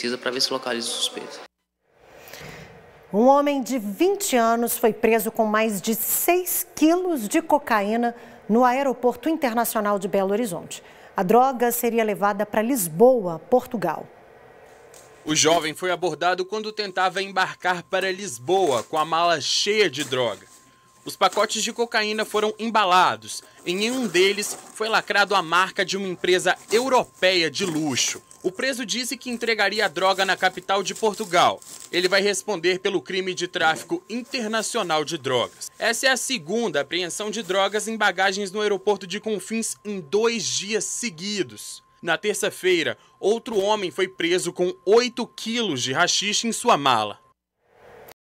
precisa para ver se localiza o suspeito. Um homem de 20 anos foi preso com mais de 6 quilos de cocaína no Aeroporto Internacional de Belo Horizonte. A droga seria levada para Lisboa, Portugal. O jovem foi abordado quando tentava embarcar para Lisboa com a mala cheia de droga. Os pacotes de cocaína foram embalados. Em um deles foi lacrado a marca de uma empresa europeia de luxo. O preso disse que entregaria a droga na capital de Portugal. Ele vai responder pelo crime de tráfico internacional de drogas. Essa é a segunda apreensão de drogas em bagagens no aeroporto de Confins em dois dias seguidos. Na terça-feira, outro homem foi preso com 8 quilos de rachixe em sua mala.